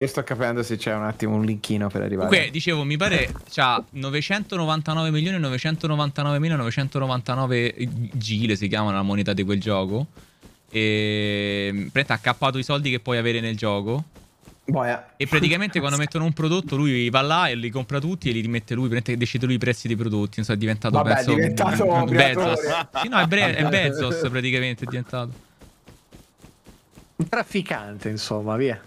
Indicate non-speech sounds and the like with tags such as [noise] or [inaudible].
Io sto capendo se c'è un attimo un linkino per arrivare. Comunque, dicevo, mi pare c'ha 999.999.999 gile, si chiama la moneta di quel gioco. E prende ha cappato i soldi che puoi avere nel gioco. Boia. E praticamente quando mettono un prodotto, lui va là e li compra tutti e li rimette lui, prende, decide lui i prezzi dei prodotti. Non so, è diventato Vabbè, penso, è diventato [laughs] Bezos. Sì, no, è, Bre è Bezos praticamente è diventato. Un trafficante, insomma, via.